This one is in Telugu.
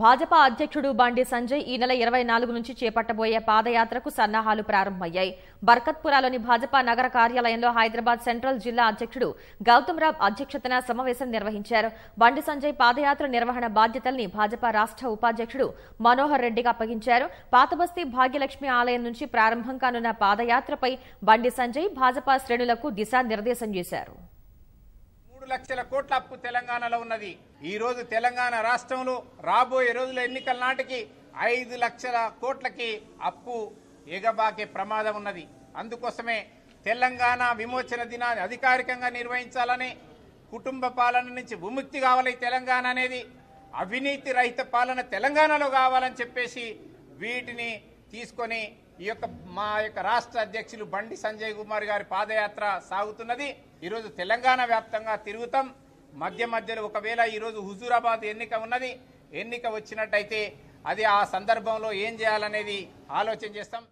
భాజపా అధ్యక్షుడు బండి సంజయ్ ఈ నెల ఇరవై నాలుగు నుంచి చేపట్టబోయే పాదయాత్రకు సన్నాహాలు ప్రారంభమయ్యాయి బర్కత్పురాలోని భాజపా నగర కార్యాలయంలో హైదరాబాద్ సెంట్రల్ జిల్లా అధ్యక్షుడు గౌతమ్ రావు అధ్యక్షతన సమావేశం నిర్వహించారు బండి సంజయ్ పాదయాత్ర నిర్వహణ బాధ్యతల్ని భాజపా రాష్ట్ర ఉపాధ్యక్షుడు మనోహర్ రెడ్డికి అప్పగించారు పాతబస్తీ భాగ్యలక్ష్మి ఆలయం నుంచి ప్రారంభం కానున్న పాదయాత్రపై బండి సంజయ్ భాజపా శ్రేణులకు దిశానిర్దేశం చేశారు లక్షల కోట్ల అప్పు తెలంగాణలో ఉన్నది ఈ రోజు తెలంగాణ రాష్ట్రంలో రాబోయే రోజుల ఎన్నికల నాటికి ఐదు లక్షల కోట్లకి అప్పు ఎగబాకే ప్రమాదం ఉన్నది అందుకోసమే తెలంగాణ విమోచన దినాన్ని అధికారికంగా నిర్వహించాలని కుటుంబ పాలన నుంచి విముక్తి కావాలి తెలంగాణ అనేది అవినీతి రహిత పాలన తెలంగాణలో కావాలని చెప్పేసి వీటిని తీసుకొని ఈ యొక్క మా యొక్క రాష్ట్ర అధ్యక్షులు బండి సంజయ్ కుమార్ గారి పాదయాత్ర సాగుతున్నది ఈరోజు తెలంగాణ వ్యాప్తంగా తిరుగుతాం మధ్య మధ్యలో ఒకవేళ ఈరోజు హుజూరాబాద్ ఎన్నిక ఉన్నది ఎన్నిక వచ్చినట్టయితే అది ఆ సందర్భంలో ఏం చేయాలనేది ఆలోచన చేస్తాం